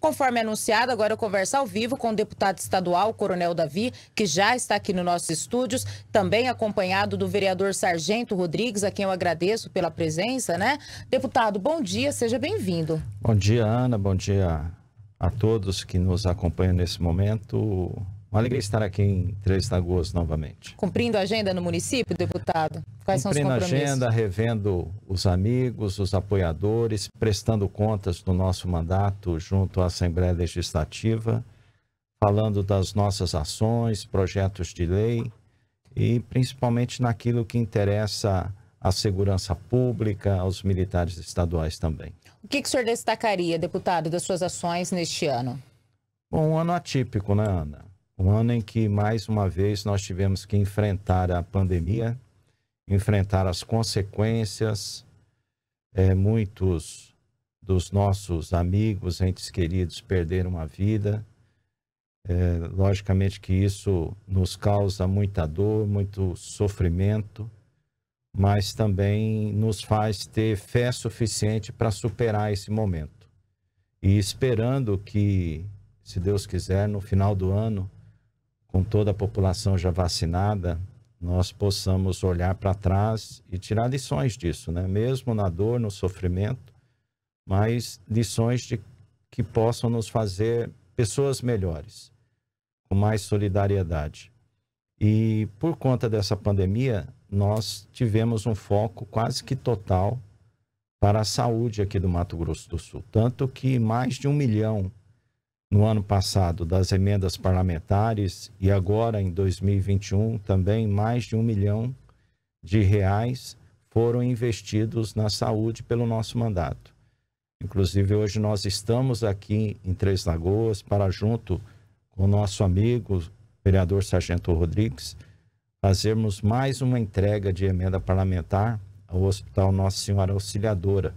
Conforme anunciado, agora eu converso ao vivo com o deputado estadual, Coronel Davi, que já está aqui nos nossos estúdios, também acompanhado do vereador Sargento Rodrigues, a quem eu agradeço pela presença, né? Deputado, bom dia, seja bem-vindo. Bom dia, Ana, bom dia a todos que nos acompanham nesse momento. Uma alegria estar aqui em Três Lagoas novamente. Cumprindo a agenda no município, deputado? Quais Cumprindo são os compromissos? Cumprindo a agenda, revendo os amigos, os apoiadores, prestando contas do nosso mandato junto à Assembleia Legislativa, falando das nossas ações, projetos de lei e principalmente naquilo que interessa à segurança pública, aos militares estaduais também. O que, que o senhor destacaria, deputado, das suas ações neste ano? Bom, um ano atípico, né, Ana? Um ano em que, mais uma vez, nós tivemos que enfrentar a pandemia, enfrentar as consequências. É, muitos dos nossos amigos, entes queridos, perderam a vida. É, logicamente que isso nos causa muita dor, muito sofrimento, mas também nos faz ter fé suficiente para superar esse momento. E esperando que, se Deus quiser, no final do ano, com toda a população já vacinada, nós possamos olhar para trás e tirar lições disso, né? Mesmo na dor, no sofrimento, mas lições de, que possam nos fazer pessoas melhores, com mais solidariedade. E por conta dessa pandemia, nós tivemos um foco quase que total para a saúde aqui do Mato Grosso do Sul, tanto que mais de um milhão no ano passado das emendas parlamentares e agora em 2021 também mais de um milhão de reais foram investidos na saúde pelo nosso mandato. Inclusive hoje nós estamos aqui em Três Lagoas para junto com o nosso amigo vereador Sargento Rodrigues fazermos mais uma entrega de emenda parlamentar ao Hospital Nossa Senhora Auxiliadora,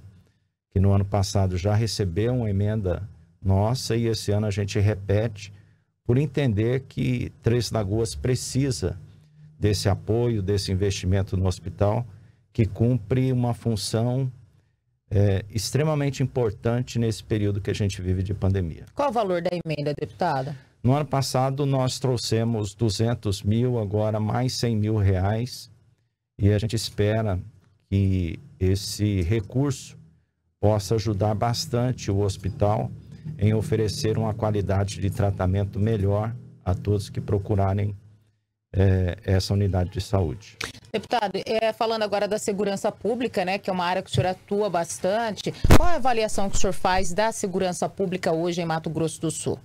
que no ano passado já recebeu uma emenda nossa e esse ano a gente repete por entender que Três Lagoas precisa desse apoio, desse investimento no hospital que cumpre uma função é, extremamente importante nesse período que a gente vive de pandemia. Qual o valor da emenda, deputada? No ano passado nós trouxemos 200 mil, agora mais 100 mil reais e a gente espera que esse recurso possa ajudar bastante o hospital em oferecer uma qualidade de tratamento melhor a todos que procurarem é, essa unidade de saúde. Deputado, é, falando agora da segurança pública, né, que é uma área que o senhor atua bastante, qual é a avaliação que o senhor faz da segurança pública hoje em Mato Grosso do Sul?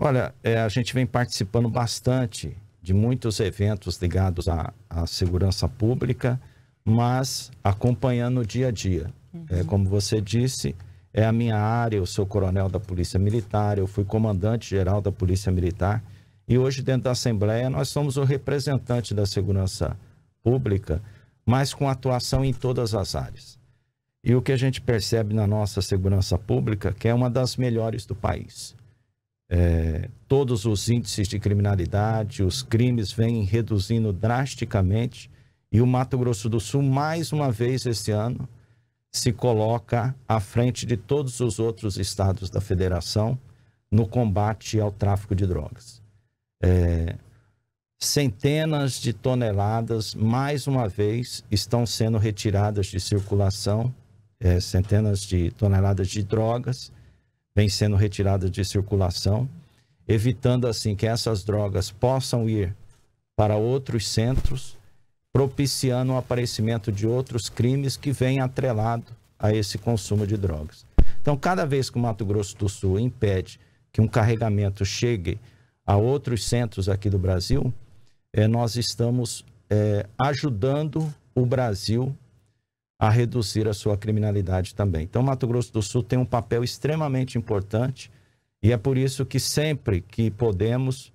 Olha, é, a gente vem participando bastante de muitos eventos ligados à, à segurança pública, mas acompanhando o dia a dia. É, uhum. É, como você disse, é a minha área, eu sou coronel da Polícia Militar, eu fui comandante geral da Polícia Militar e hoje dentro da Assembleia nós somos o representante da segurança pública, mas com atuação em todas as áreas. E o que a gente percebe na nossa segurança pública, que é uma das melhores do país. É, todos os índices de criminalidade, os crimes vêm reduzindo drasticamente e o Mato Grosso do Sul, mais uma vez esse ano, se coloca à frente de todos os outros estados da federação no combate ao tráfico de drogas. É, centenas de toneladas, mais uma vez, estão sendo retiradas de circulação, é, centenas de toneladas de drogas vêm sendo retiradas de circulação, evitando assim que essas drogas possam ir para outros centros propiciando o aparecimento de outros crimes que vêm atrelado a esse consumo de drogas. Então, cada vez que o Mato Grosso do Sul impede que um carregamento chegue a outros centros aqui do Brasil, é, nós estamos é, ajudando o Brasil a reduzir a sua criminalidade também. Então, Mato Grosso do Sul tem um papel extremamente importante e é por isso que sempre que podemos,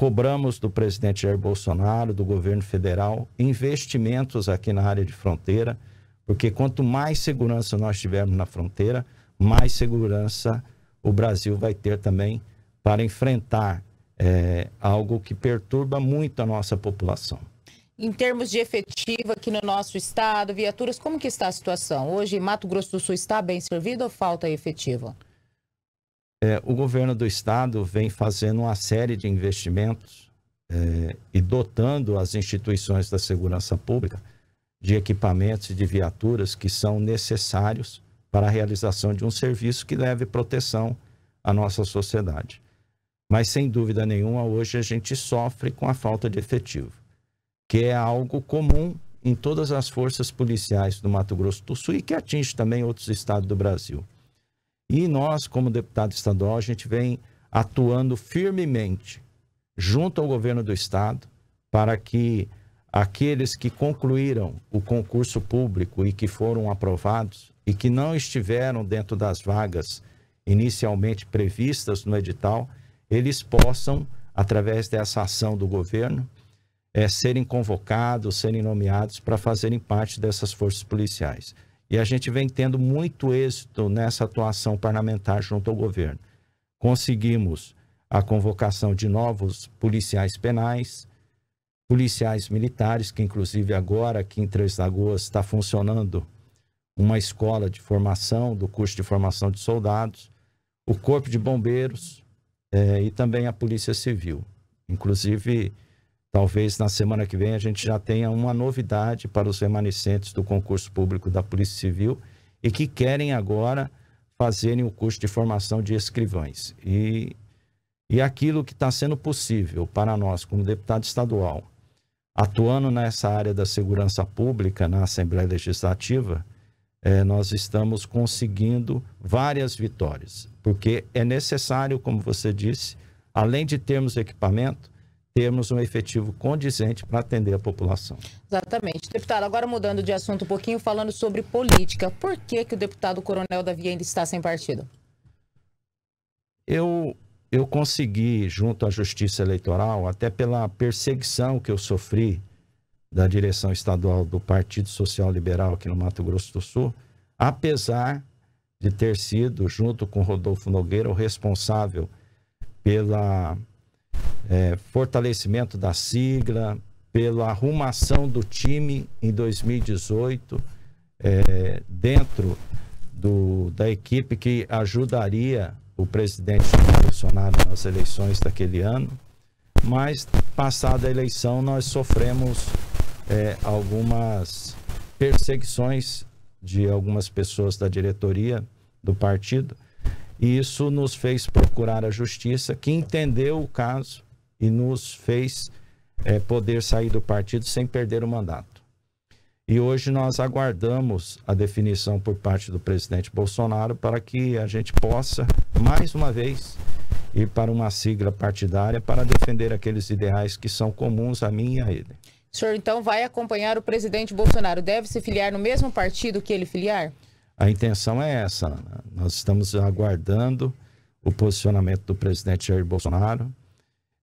Cobramos do presidente Jair Bolsonaro, do governo federal, investimentos aqui na área de fronteira, porque quanto mais segurança nós tivermos na fronteira, mais segurança o Brasil vai ter também para enfrentar é, algo que perturba muito a nossa população. Em termos de efetivo aqui no nosso estado, viaturas, como que está a situação? Hoje, Mato Grosso do Sul está bem servido ou falta efetivo? É, o governo do estado vem fazendo uma série de investimentos é, e dotando as instituições da segurança pública de equipamentos e de viaturas que são necessários para a realização de um serviço que leve proteção à nossa sociedade. Mas, sem dúvida nenhuma, hoje a gente sofre com a falta de efetivo, que é algo comum em todas as forças policiais do Mato Grosso do Sul e que atinge também outros estados do Brasil. E nós, como deputado estadual, a gente vem atuando firmemente junto ao governo do estado para que aqueles que concluíram o concurso público e que foram aprovados e que não estiveram dentro das vagas inicialmente previstas no edital, eles possam, através dessa ação do governo, é, serem convocados, serem nomeados para fazerem parte dessas forças policiais. E a gente vem tendo muito êxito nessa atuação parlamentar junto ao governo. Conseguimos a convocação de novos policiais penais, policiais militares, que inclusive agora aqui em Três Lagoas está funcionando uma escola de formação, do curso de formação de soldados, o Corpo de Bombeiros eh, e também a Polícia Civil. Inclusive, Talvez na semana que vem a gente já tenha uma novidade para os remanescentes do concurso público da Polícia Civil e que querem agora fazerem o curso de formação de escrivães. E, e aquilo que está sendo possível para nós, como deputado estadual, atuando nessa área da segurança pública na Assembleia Legislativa, eh, nós estamos conseguindo várias vitórias, porque é necessário, como você disse, além de termos equipamento, termos um efetivo condizente para atender a população. Exatamente. Deputado, agora mudando de assunto um pouquinho, falando sobre política. Por que, que o deputado Coronel Davi ainda está sem partido? Eu, eu consegui, junto à Justiça Eleitoral, até pela perseguição que eu sofri da direção estadual do Partido Social Liberal aqui no Mato Grosso do Sul, apesar de ter sido, junto com Rodolfo Nogueira, o responsável pela é, fortalecimento da sigla, pela arrumação do time em 2018, é, dentro do, da equipe que ajudaria o presidente Bolsonaro nas eleições daquele ano, mas passada a eleição nós sofremos é, algumas perseguições de algumas pessoas da diretoria do partido e isso nos fez procurar a justiça que entendeu o caso e nos fez é, poder sair do partido sem perder o mandato. E hoje nós aguardamos a definição por parte do presidente Bolsonaro para que a gente possa, mais uma vez, ir para uma sigla partidária para defender aqueles ideais que são comuns a mim e a ele. O senhor então vai acompanhar o presidente Bolsonaro. Deve se filiar no mesmo partido que ele filiar? A intenção é essa, Ana. Nós estamos aguardando o posicionamento do presidente Jair Bolsonaro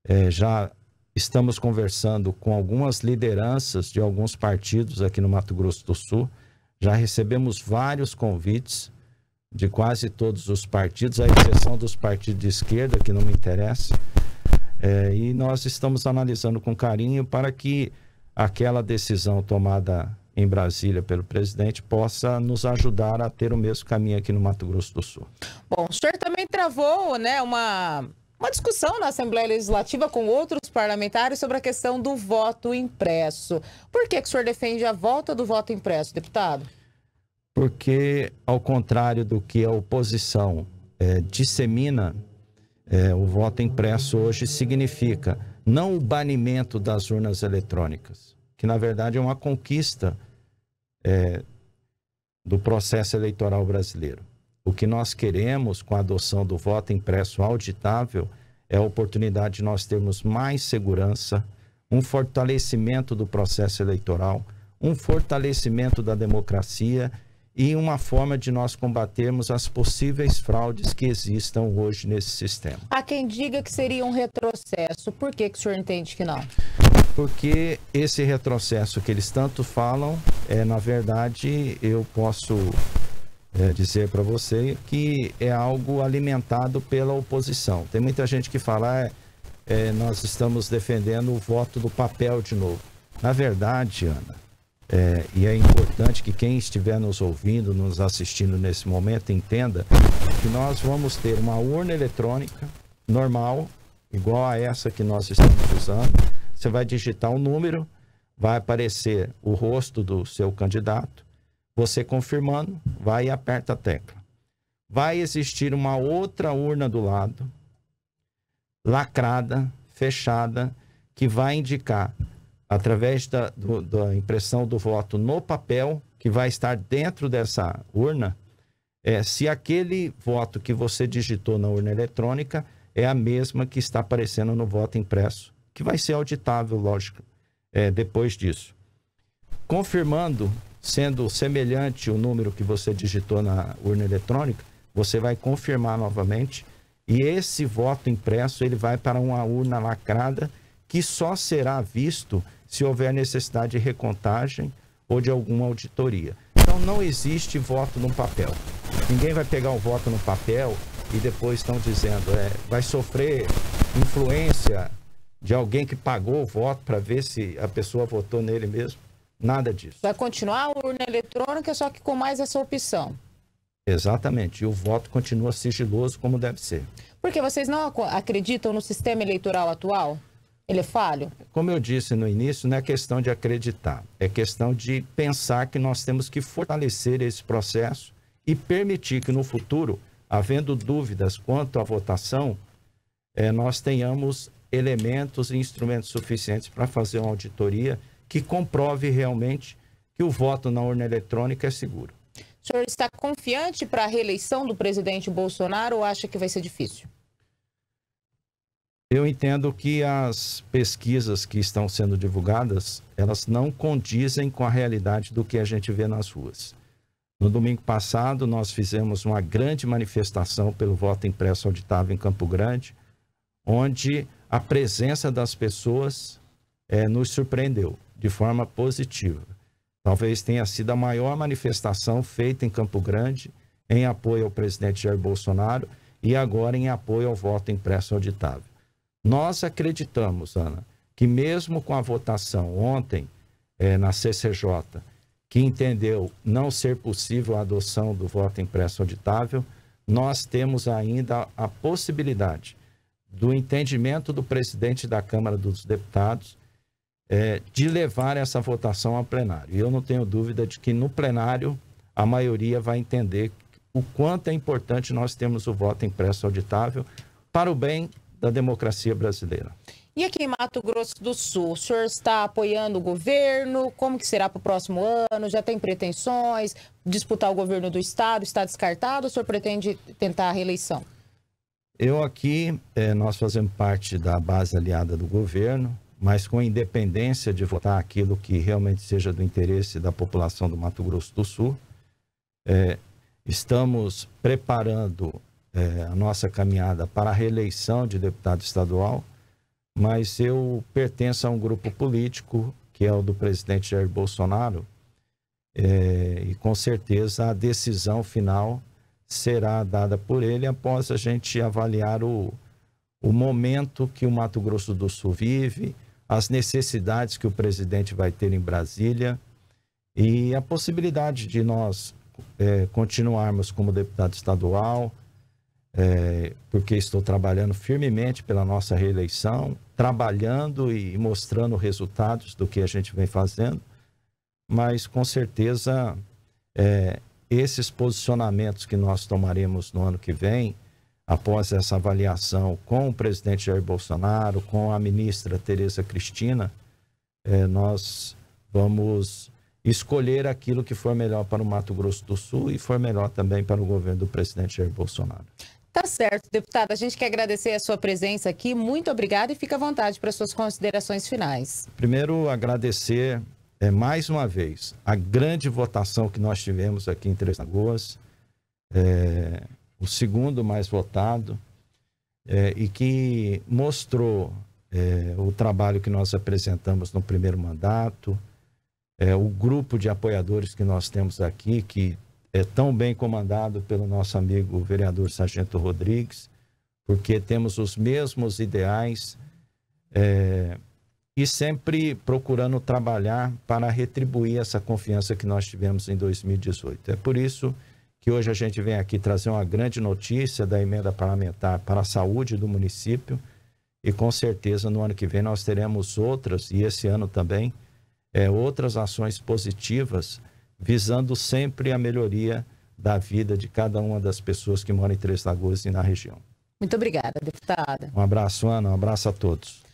é, já estamos conversando com algumas lideranças de alguns partidos aqui no Mato Grosso do Sul. Já recebemos vários convites de quase todos os partidos, à exceção dos partidos de esquerda, que não me interessa. É, e nós estamos analisando com carinho para que aquela decisão tomada em Brasília pelo presidente possa nos ajudar a ter o mesmo caminho aqui no Mato Grosso do Sul. Bom, o senhor também travou né, uma uma discussão na Assembleia Legislativa com outros parlamentares sobre a questão do voto impresso. Por que, que o senhor defende a volta do voto impresso, deputado? Porque, ao contrário do que a oposição é, dissemina, é, o voto impresso hoje significa não o banimento das urnas eletrônicas, que na verdade é uma conquista é, do processo eleitoral brasileiro. O que nós queremos com a adoção do voto impresso auditável é a oportunidade de nós termos mais segurança, um fortalecimento do processo eleitoral, um fortalecimento da democracia e uma forma de nós combatermos as possíveis fraudes que existam hoje nesse sistema. Há quem diga que seria um retrocesso. Por que, que o senhor entende que não? Porque esse retrocesso que eles tanto falam, é na verdade, eu posso é, dizer para você que é algo alimentado pela oposição. Tem muita gente que fala, ah, é, nós estamos defendendo o voto do papel de novo. Na verdade, Ana, é, e é importante que quem estiver nos ouvindo, nos assistindo nesse momento, entenda que nós vamos ter uma urna eletrônica normal, igual a essa que nós estamos usando. Você vai digitar um número, vai aparecer o rosto do seu candidato, você confirmando, vai e aperta a tecla. Vai existir uma outra urna do lado, lacrada, fechada, que vai indicar, através da, do, da impressão do voto no papel, que vai estar dentro dessa urna, é, se aquele voto que você digitou na urna eletrônica é a mesma que está aparecendo no voto impresso, que vai ser auditável, lógico, é, depois disso. Confirmando, sendo semelhante o número que você digitou na urna eletrônica, você vai confirmar novamente e esse voto impresso ele vai para uma urna lacrada que só será visto se houver necessidade de recontagem ou de alguma auditoria. Então não existe voto no papel. Ninguém vai pegar um voto no papel e depois estão dizendo é, vai sofrer influência de alguém que pagou o voto para ver se a pessoa votou nele mesmo. Nada disso. Vai continuar a urna eletrônica, só que com mais essa opção. Exatamente. E o voto continua sigiloso como deve ser. Porque vocês não acreditam no sistema eleitoral atual? Ele é falho? Como eu disse no início, não é questão de acreditar, é questão de pensar que nós temos que fortalecer esse processo e permitir que no futuro, havendo dúvidas quanto à votação, eh, nós tenhamos elementos e instrumentos suficientes para fazer uma auditoria que comprove realmente que o voto na urna eletrônica é seguro. O senhor está confiante para a reeleição do presidente Bolsonaro ou acha que vai ser difícil? Eu entendo que as pesquisas que estão sendo divulgadas, elas não condizem com a realidade do que a gente vê nas ruas. No domingo passado, nós fizemos uma grande manifestação pelo voto impresso auditável em Campo Grande, onde a presença das pessoas é, nos surpreendeu de forma positiva. Talvez tenha sido a maior manifestação feita em Campo Grande em apoio ao presidente Jair Bolsonaro e agora em apoio ao voto impresso auditável. Nós acreditamos, Ana, que mesmo com a votação ontem eh, na CCJ, que entendeu não ser possível a adoção do voto impresso auditável, nós temos ainda a possibilidade do entendimento do presidente da Câmara dos Deputados é, de levar essa votação ao plenário. E eu não tenho dúvida de que no plenário a maioria vai entender o quanto é importante nós termos o voto impresso auditável para o bem da democracia brasileira. E aqui em Mato Grosso do Sul, o senhor está apoiando o governo? Como que será para o próximo ano? Já tem pretensões? Disputar o governo do estado está descartado? O senhor pretende tentar a reeleição? Eu aqui, eh, nós fazemos parte da base aliada do governo mas com a independência de votar aquilo que realmente seja do interesse da população do Mato Grosso do Sul. É, estamos preparando é, a nossa caminhada para a reeleição de deputado estadual, mas eu pertenço a um grupo político, que é o do presidente Jair Bolsonaro, é, e com certeza a decisão final será dada por ele após a gente avaliar o, o momento que o Mato Grosso do Sul vive as necessidades que o presidente vai ter em Brasília e a possibilidade de nós é, continuarmos como deputado estadual, é, porque estou trabalhando firmemente pela nossa reeleição, trabalhando e mostrando resultados do que a gente vem fazendo, mas com certeza é, esses posicionamentos que nós tomaremos no ano que vem após essa avaliação com o presidente Jair Bolsonaro, com a ministra Tereza Cristina, é, nós vamos escolher aquilo que for melhor para o Mato Grosso do Sul e for melhor também para o governo do presidente Jair Bolsonaro. Tá certo, deputado. A gente quer agradecer a sua presença aqui. Muito obrigado e fica à vontade para suas considerações finais. Primeiro, agradecer é, mais uma vez a grande votação que nós tivemos aqui em Três Lagoas. É, o segundo mais votado, é, e que mostrou é, o trabalho que nós apresentamos no primeiro mandato, é, o grupo de apoiadores que nós temos aqui, que é tão bem comandado pelo nosso amigo vereador Sargento Rodrigues, porque temos os mesmos ideais é, e sempre procurando trabalhar para retribuir essa confiança que nós tivemos em 2018. É por isso que que hoje a gente vem aqui trazer uma grande notícia da emenda parlamentar para a saúde do município. E com certeza no ano que vem nós teremos outras, e esse ano também, é, outras ações positivas, visando sempre a melhoria da vida de cada uma das pessoas que moram em Três Lagoas e na região. Muito obrigada, deputada. Um abraço, Ana. Um abraço a todos.